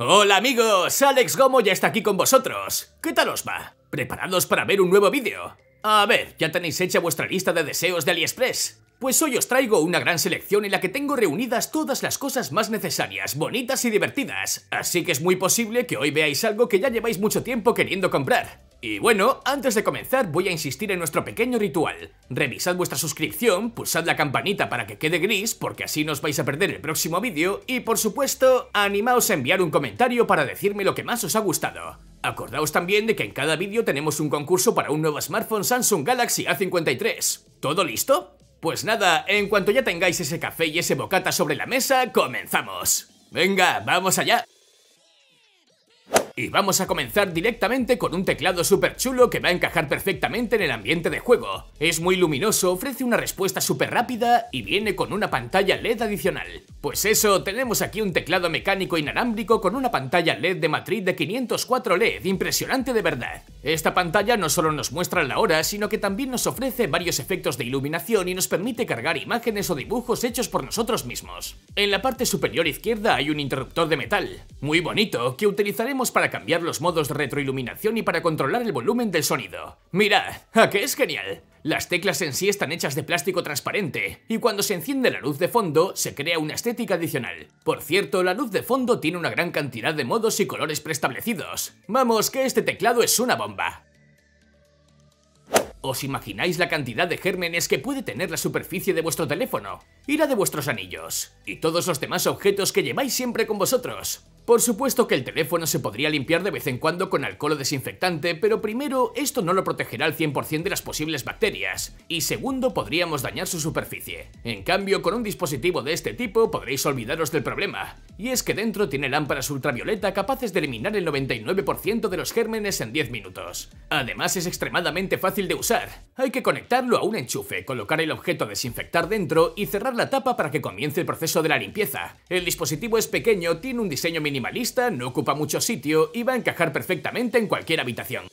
Hola amigos, Alex Gomo ya está aquí con vosotros. ¿Qué tal os va? ¿Preparados para ver un nuevo vídeo? A ver, ¿ya tenéis hecha vuestra lista de deseos de AliExpress? Pues hoy os traigo una gran selección en la que tengo reunidas todas las cosas más necesarias, bonitas y divertidas, así que es muy posible que hoy veáis algo que ya lleváis mucho tiempo queriendo comprar. Y bueno, antes de comenzar voy a insistir en nuestro pequeño ritual. Revisad vuestra suscripción, pulsad la campanita para que quede gris porque así no os vais a perder el próximo vídeo y por supuesto, animaos a enviar un comentario para decirme lo que más os ha gustado. Acordaos también de que en cada vídeo tenemos un concurso para un nuevo smartphone Samsung Galaxy A53. ¿Todo listo? Pues nada, en cuanto ya tengáis ese café y ese bocata sobre la mesa, comenzamos. Venga, vamos allá. Y vamos a comenzar directamente con un teclado súper chulo que va a encajar perfectamente en el ambiente de juego. Es muy luminoso, ofrece una respuesta súper rápida y viene con una pantalla LED adicional. Pues eso, tenemos aquí un teclado mecánico inalámbrico con una pantalla LED de matriz de 504 LED, impresionante de verdad. Esta pantalla no solo nos muestra la hora, sino que también nos ofrece varios efectos de iluminación y nos permite cargar imágenes o dibujos hechos por nosotros mismos. En la parte superior izquierda hay un interruptor de metal, muy bonito, que utilizaremos para cambiar los modos de retroiluminación y para controlar el volumen del sonido. Mirad, ¿a ¡ah, qué es genial? Las teclas en sí están hechas de plástico transparente, y cuando se enciende la luz de fondo, se crea una estética adicional. Por cierto, la luz de fondo tiene una gran cantidad de modos y colores preestablecidos. Vamos, que este teclado es una bomba. ¿Os imagináis la cantidad de gérmenes que puede tener la superficie de vuestro teléfono? Y la de vuestros anillos. Y todos los demás objetos que lleváis siempre con vosotros. Por supuesto que el teléfono se podría limpiar de vez en cuando con alcohol desinfectante, pero primero, esto no lo protegerá al 100% de las posibles bacterias, y segundo, podríamos dañar su superficie. En cambio, con un dispositivo de este tipo podréis olvidaros del problema, y es que dentro tiene lámparas ultravioleta capaces de eliminar el 99% de los gérmenes en 10 minutos. Además, es extremadamente fácil de usar. Hay que conectarlo a un enchufe, colocar el objeto a desinfectar dentro y cerrar la tapa para que comience el proceso de la limpieza. El dispositivo es pequeño, tiene un diseño minimal minimalista, no ocupa mucho sitio y va a encajar perfectamente en cualquier habitación.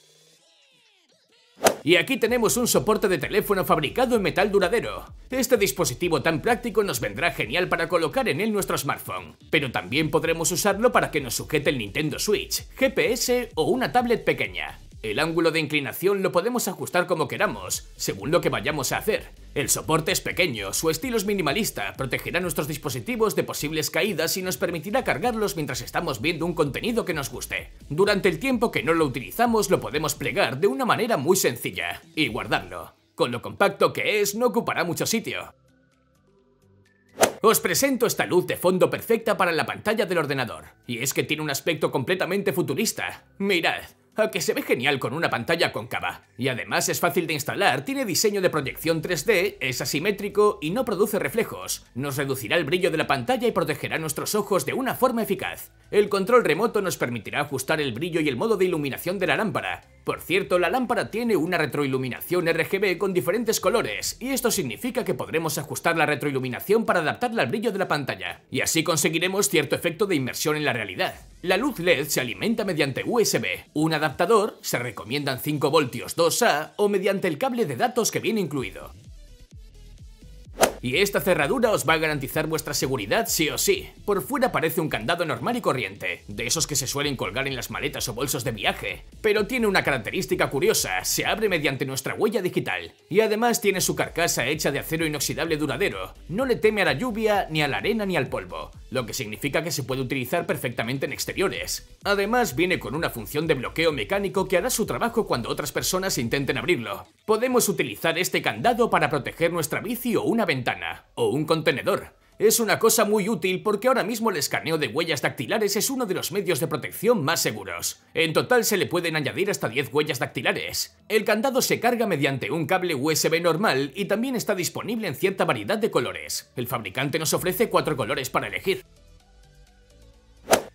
Y aquí tenemos un soporte de teléfono fabricado en metal duradero. Este dispositivo tan práctico nos vendrá genial para colocar en él nuestro smartphone, pero también podremos usarlo para que nos sujete el Nintendo Switch, GPS o una tablet pequeña. El ángulo de inclinación lo podemos ajustar como queramos, según lo que vayamos a hacer. El soporte es pequeño, su estilo es minimalista, protegerá nuestros dispositivos de posibles caídas y nos permitirá cargarlos mientras estamos viendo un contenido que nos guste. Durante el tiempo que no lo utilizamos lo podemos plegar de una manera muy sencilla y guardarlo. Con lo compacto que es, no ocupará mucho sitio. Os presento esta luz de fondo perfecta para la pantalla del ordenador. Y es que tiene un aspecto completamente futurista. Mirad, a que se ve genial con una pantalla cóncava. Y además es fácil de instalar, tiene diseño de proyección 3D, es asimétrico y no produce reflejos. Nos reducirá el brillo de la pantalla y protegerá nuestros ojos de una forma eficaz. El control remoto nos permitirá ajustar el brillo y el modo de iluminación de la lámpara, por cierto, la lámpara tiene una retroiluminación RGB con diferentes colores, y esto significa que podremos ajustar la retroiluminación para adaptarla al brillo de la pantalla, y así conseguiremos cierto efecto de inmersión en la realidad. La luz LED se alimenta mediante USB, un adaptador, se recomiendan 5 voltios 2A o mediante el cable de datos que viene incluido y esta cerradura os va a garantizar vuestra seguridad sí o sí. Por fuera parece un candado normal y corriente, de esos que se suelen colgar en las maletas o bolsos de viaje, pero tiene una característica curiosa, se abre mediante nuestra huella digital, y además tiene su carcasa hecha de acero inoxidable duradero, no le teme a la lluvia, ni a la arena, ni al polvo, lo que significa que se puede utilizar perfectamente en exteriores. Además viene con una función de bloqueo mecánico que hará su trabajo cuando otras personas intenten abrirlo. Podemos utilizar este candado para proteger nuestra bici o una ventana o un contenedor. Es una cosa muy útil porque ahora mismo el escaneo de huellas dactilares es uno de los medios de protección más seguros. En total se le pueden añadir hasta 10 huellas dactilares. El candado se carga mediante un cable USB normal y también está disponible en cierta variedad de colores. El fabricante nos ofrece cuatro colores para elegir.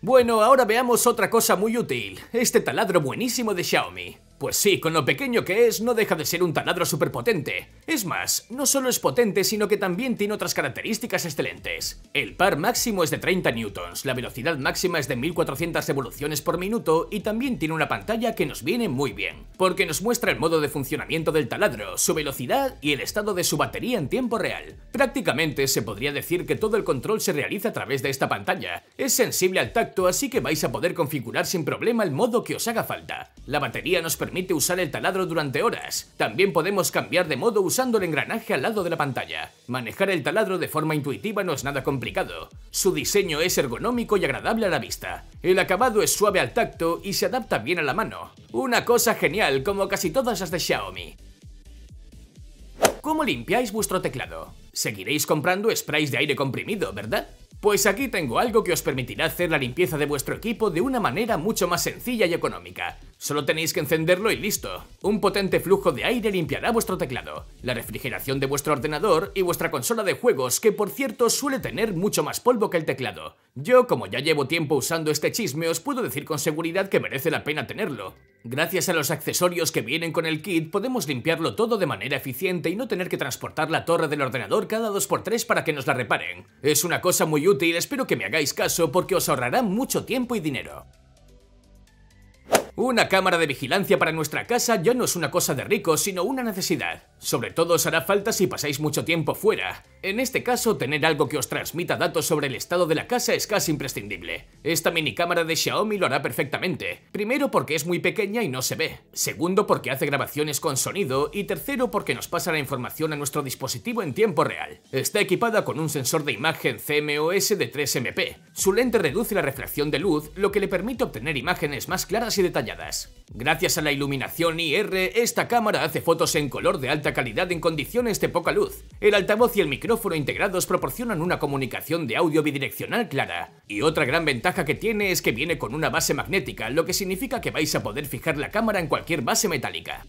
Bueno, ahora veamos otra cosa muy útil, este taladro buenísimo de Xiaomi. Pues sí, con lo pequeño que es, no deja de ser un taladro superpotente. Es más, no solo es potente, sino que también tiene otras características excelentes. El par máximo es de 30 newtons, la velocidad máxima es de 1400 revoluciones por minuto y también tiene una pantalla que nos viene muy bien, porque nos muestra el modo de funcionamiento del taladro, su velocidad y el estado de su batería en tiempo real. Prácticamente se podría decir que todo el control se realiza a través de esta pantalla. Es sensible al tacto, así que vais a poder configurar sin problema el modo que os haga falta. La batería nos permite permite usar el taladro durante horas. También podemos cambiar de modo usando el engranaje al lado de la pantalla. Manejar el taladro de forma intuitiva no es nada complicado. Su diseño es ergonómico y agradable a la vista. El acabado es suave al tacto y se adapta bien a la mano. Una cosa genial como casi todas las de Xiaomi. ¿Cómo limpiáis vuestro teclado? Seguiréis comprando sprays de aire comprimido, ¿verdad? Pues aquí tengo algo que os permitirá hacer la limpieza de vuestro equipo de una manera mucho más sencilla y económica. Solo tenéis que encenderlo y listo. Un potente flujo de aire limpiará vuestro teclado, la refrigeración de vuestro ordenador y vuestra consola de juegos, que por cierto suele tener mucho más polvo que el teclado. Yo, como ya llevo tiempo usando este chisme, os puedo decir con seguridad que merece la pena tenerlo. Gracias a los accesorios que vienen con el kit, podemos limpiarlo todo de manera eficiente y no tener que transportar la torre del ordenador cada 2x3 para que nos la reparen. Es una cosa muy útil, espero que me hagáis caso porque os ahorrará mucho tiempo y dinero. Una cámara de vigilancia para nuestra casa ya no es una cosa de ricos, sino una necesidad. Sobre todo os hará falta si pasáis mucho tiempo fuera. En este caso, tener algo que os transmita datos sobre el estado de la casa es casi imprescindible. Esta mini cámara de Xiaomi lo hará perfectamente. Primero porque es muy pequeña y no se ve. Segundo porque hace grabaciones con sonido. Y tercero porque nos pasa la información a nuestro dispositivo en tiempo real. Está equipada con un sensor de imagen CMOS de 3MP. Su lente reduce la refracción de luz, lo que le permite obtener imágenes más claras y detalladas Gracias a la iluminación IR, esta cámara hace fotos en color de alta calidad en condiciones de poca luz. El altavoz y el micrófono integrados proporcionan una comunicación de audio bidireccional clara. Y otra gran ventaja que tiene es que viene con una base magnética, lo que significa que vais a poder fijar la cámara en cualquier base metálica.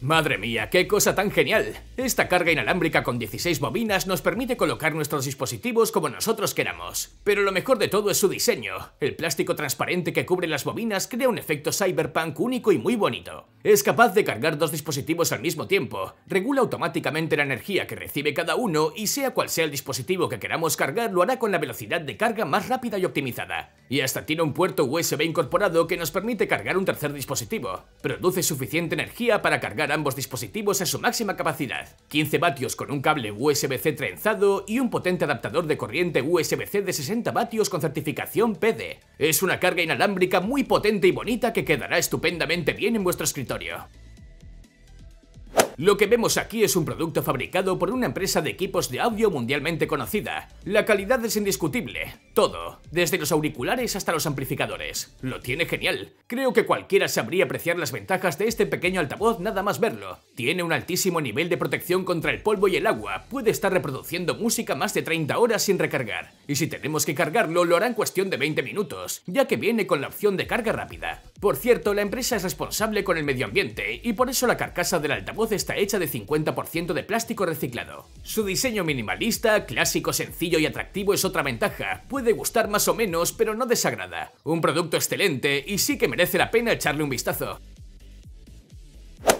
Madre mía, qué cosa tan genial. Esta carga inalámbrica con 16 bobinas nos permite colocar nuestros dispositivos como nosotros queramos. Pero lo mejor de todo es su diseño. El plástico transparente que cubre las bobinas crea un efecto cyberpunk único y muy bonito. Es capaz de cargar dos dispositivos al mismo tiempo, regula automáticamente la energía que recibe cada uno y sea cual sea el dispositivo que queramos cargar lo hará con la velocidad de carga más rápida y optimizada. Y hasta tiene un puerto USB incorporado que nos permite cargar un tercer dispositivo. Produce suficiente energía para cargar ambos dispositivos a su máxima capacidad. 15 vatios con un cable USB-C trenzado y un potente adaptador de corriente USB-C de 60 vatios con certificación PD. Es una carga inalámbrica muy potente y bonita que quedará estupendamente bien en vuestro escritorio. Lo que vemos aquí es un producto fabricado por una empresa de equipos de audio mundialmente conocida. La calidad es indiscutible, todo, desde los auriculares hasta los amplificadores. Lo tiene genial. Creo que cualquiera sabría apreciar las ventajas de este pequeño altavoz nada más verlo. Tiene un altísimo nivel de protección contra el polvo y el agua, puede estar reproduciendo música más de 30 horas sin recargar. Y si tenemos que cargarlo, lo hará en cuestión de 20 minutos, ya que viene con la opción de carga rápida. Por cierto, la empresa es responsable con el medio ambiente y por eso la carcasa del altavoz está hecha de 50% de plástico reciclado. Su diseño minimalista, clásico, sencillo y atractivo es otra ventaja. Puede gustar más o menos, pero no desagrada. Un producto excelente y sí que merece la pena echarle un vistazo.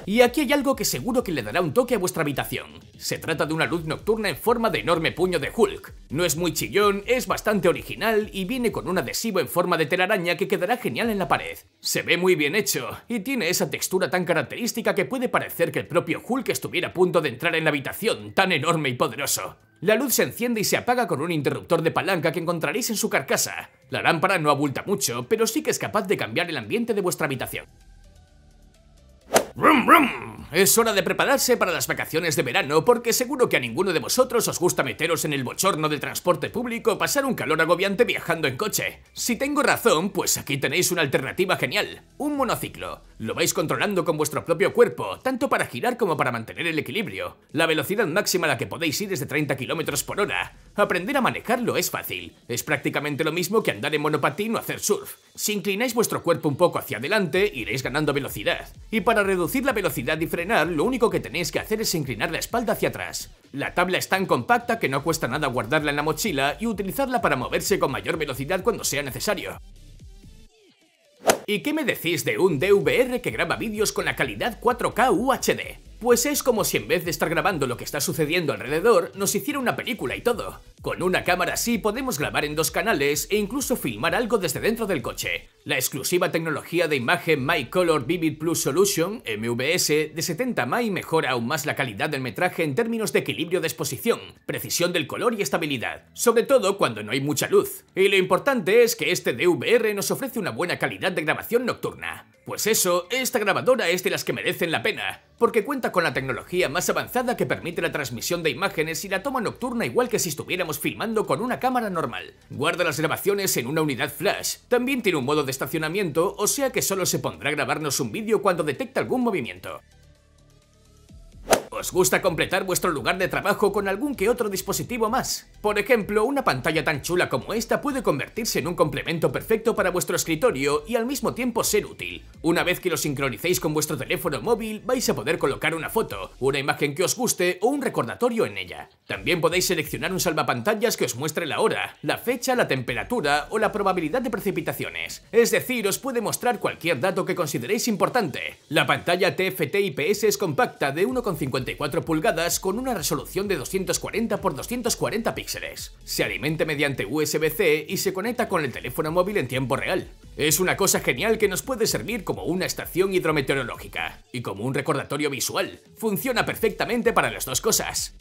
Y aquí hay algo que seguro que le dará un toque a vuestra habitación. Se trata de una luz nocturna en forma de enorme puño de Hulk. No es muy chillón, es bastante original y viene con un adhesivo en forma de telaraña que quedará genial en la pared. Se ve muy bien hecho y tiene esa textura tan característica que puede parecer que el propio Hulk estuviera a punto de entrar en la habitación, tan enorme y poderoso. La luz se enciende y se apaga con un interruptor de palanca que encontraréis en su carcasa. La lámpara no abulta mucho, pero sí que es capaz de cambiar el ambiente de vuestra habitación. ¡Rum, es hora de prepararse para las vacaciones de verano porque seguro que a ninguno de vosotros os gusta meteros en el bochorno del transporte público o pasar un calor agobiante viajando en coche. Si tengo razón, pues aquí tenéis una alternativa genial, un monociclo. Lo vais controlando con vuestro propio cuerpo, tanto para girar como para mantener el equilibrio. La velocidad máxima a la que podéis ir es de 30 km por hora. Aprender a manejarlo es fácil, es prácticamente lo mismo que andar en monopatín o hacer surf. Si inclináis vuestro cuerpo un poco hacia adelante, iréis ganando velocidad. Y para reducir la velocidad diferente lo único que tenéis que hacer es inclinar la espalda hacia atrás. La tabla es tan compacta que no cuesta nada guardarla en la mochila y utilizarla para moverse con mayor velocidad cuando sea necesario. ¿Y qué me decís de un DVR que graba vídeos con la calidad 4K UHD? Pues es como si en vez de estar grabando lo que está sucediendo alrededor, nos hiciera una película y todo. Con una cámara así podemos grabar en dos canales e incluso filmar algo desde dentro del coche. La exclusiva tecnología de imagen My Color Vivid Plus Solution, MVS, de 70 MAI mejora aún más la calidad del metraje en términos de equilibrio de exposición, precisión del color y estabilidad, sobre todo cuando no hay mucha luz. Y lo importante es que este DVR nos ofrece una buena calidad de grabación nocturna. Pues eso, esta grabadora es de las que merecen la pena, porque cuenta con la tecnología más avanzada que permite la transmisión de imágenes y la toma nocturna igual que si estuviéramos filmando con una cámara normal. Guarda las grabaciones en una unidad flash. También tiene un modo de estacionamiento, o sea que solo se pondrá a grabarnos un vídeo cuando detecta algún movimiento. Os gusta completar vuestro lugar de trabajo con algún que otro dispositivo más. Por ejemplo, una pantalla tan chula como esta puede convertirse en un complemento perfecto para vuestro escritorio y al mismo tiempo ser útil. Una vez que lo sincronicéis con vuestro teléfono móvil, vais a poder colocar una foto, una imagen que os guste o un recordatorio en ella. También podéis seleccionar un salvapantallas que os muestre la hora, la fecha, la temperatura o la probabilidad de precipitaciones. Es decir, os puede mostrar cualquier dato que consideréis importante. La pantalla TFT IPS es compacta de 1,50 4 pulgadas con una resolución de 240 x 240 píxeles. Se alimenta mediante USB-C y se conecta con el teléfono móvil en tiempo real. Es una cosa genial que nos puede servir como una estación hidrometeorológica y como un recordatorio visual. Funciona perfectamente para las dos cosas.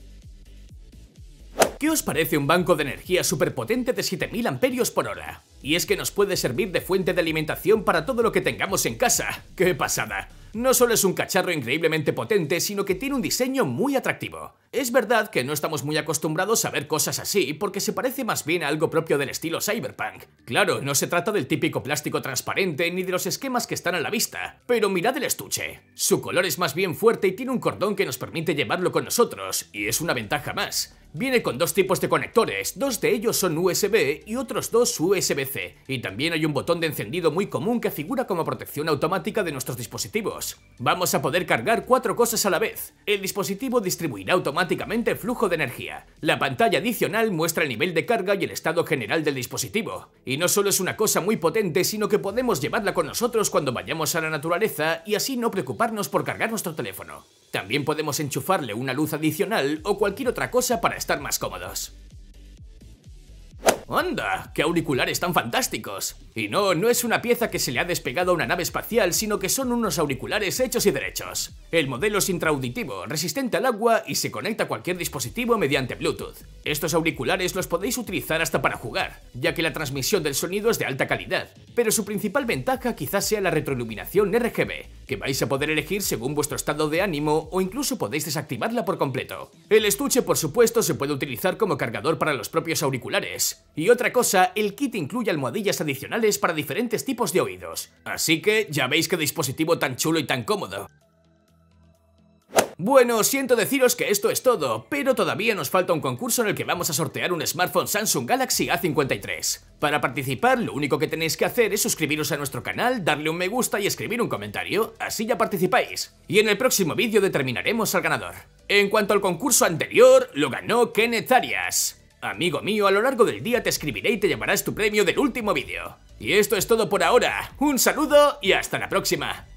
¿Qué os parece un banco de energía superpotente de 7000 amperios por hora? Y es que nos puede servir de fuente de alimentación para todo lo que tengamos en casa. ¡Qué pasada! No solo es un cacharro increíblemente potente, sino que tiene un diseño muy atractivo. Es verdad que no estamos muy acostumbrados a ver cosas así, porque se parece más bien a algo propio del estilo cyberpunk. Claro, no se trata del típico plástico transparente ni de los esquemas que están a la vista, pero mirad el estuche. Su color es más bien fuerte y tiene un cordón que nos permite llevarlo con nosotros, y es una ventaja más. Viene con dos tipos de conectores, dos de ellos son USB y otros dos USB-C, y también hay un botón de encendido muy común que figura como protección automática de nuestros dispositivos. Vamos a poder cargar cuatro cosas a la vez. El dispositivo distribuirá automáticamente el flujo de energía. La pantalla adicional muestra el nivel de carga y el estado general del dispositivo. Y no solo es una cosa muy potente, sino que podemos llevarla con nosotros cuando vayamos a la naturaleza y así no preocuparnos por cargar nuestro teléfono. También podemos enchufarle una luz adicional o cualquier otra cosa para estar más cómodos. ¡Anda! ¡Qué auriculares tan fantásticos! Y no, no es una pieza que se le ha despegado a una nave espacial, sino que son unos auriculares hechos y derechos. El modelo es intraauditivo, resistente al agua y se conecta a cualquier dispositivo mediante Bluetooth. Estos auriculares los podéis utilizar hasta para jugar, ya que la transmisión del sonido es de alta calidad, pero su principal ventaja quizás sea la retroiluminación RGB, que vais a poder elegir según vuestro estado de ánimo o incluso podéis desactivarla por completo. El estuche, por supuesto, se puede utilizar como cargador para los propios auriculares. Y otra cosa, el kit incluye almohadillas adicionales para diferentes tipos de oídos. Así que ya veis qué dispositivo tan chulo y tan cómodo. Bueno, siento deciros que esto es todo, pero todavía nos falta un concurso en el que vamos a sortear un smartphone Samsung Galaxy A53. Para participar, lo único que tenéis que hacer es suscribiros a nuestro canal, darle un me gusta y escribir un comentario, así ya participáis. Y en el próximo vídeo determinaremos al ganador. En cuanto al concurso anterior, lo ganó Kenneth Arias. Amigo mío, a lo largo del día te escribiré y te llevarás tu premio del último vídeo. Y esto es todo por ahora, un saludo y hasta la próxima.